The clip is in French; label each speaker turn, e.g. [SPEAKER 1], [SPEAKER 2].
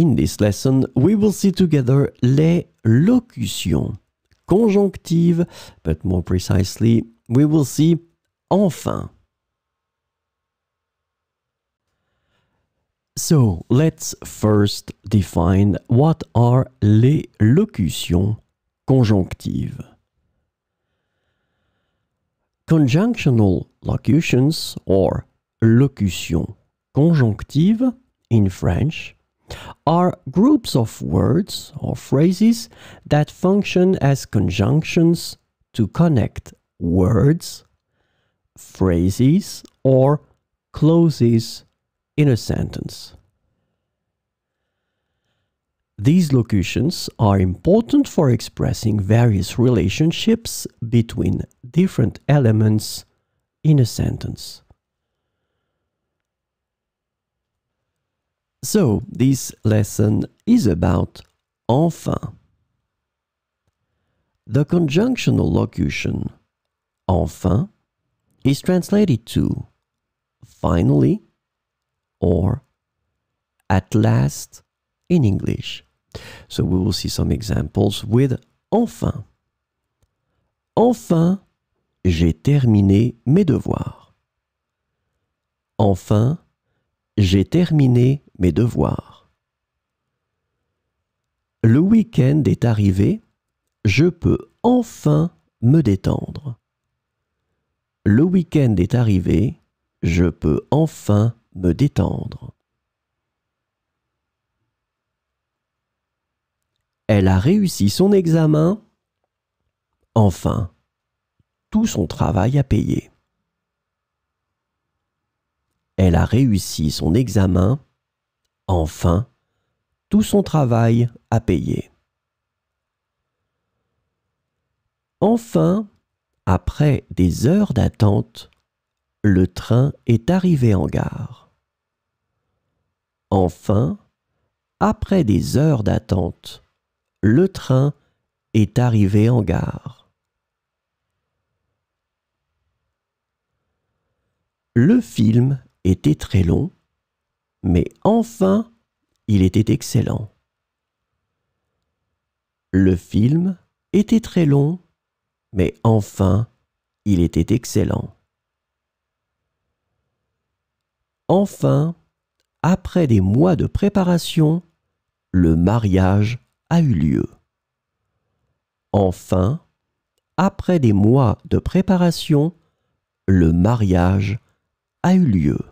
[SPEAKER 1] In this lesson, we will see together les locutions, conjonctives, but more precisely, we will see enfin. So, let's first define what are les locutions conjonctives. Conjunctional locutions or locutions conjonctives in French are groups of words or phrases that function as conjunctions to connect words, phrases, or clauses in a sentence. These locutions are important for expressing various relationships between different elements in a sentence. So, this lesson is about enfin. The conjunctional locution enfin is translated to finally or at last in English. So we will see some examples with enfin. Enfin, j'ai terminé mes devoirs. Enfin, j'ai terminé mes devoirs. Le week-end est arrivé, je peux enfin me détendre. Le week-end est arrivé, je peux enfin me détendre. Elle a réussi son examen. Enfin, tout son travail a payé. Elle a réussi son examen. Enfin, tout son travail à payer. Enfin, après des heures d'attente, le train est arrivé en gare. Enfin, après des heures d'attente, le train est arrivé en gare. Le film était très long mais enfin, il était excellent. Le film était très long, mais enfin, il était excellent. Enfin, après des mois de préparation, le mariage a eu lieu. Enfin, après des mois de préparation, le mariage a eu lieu.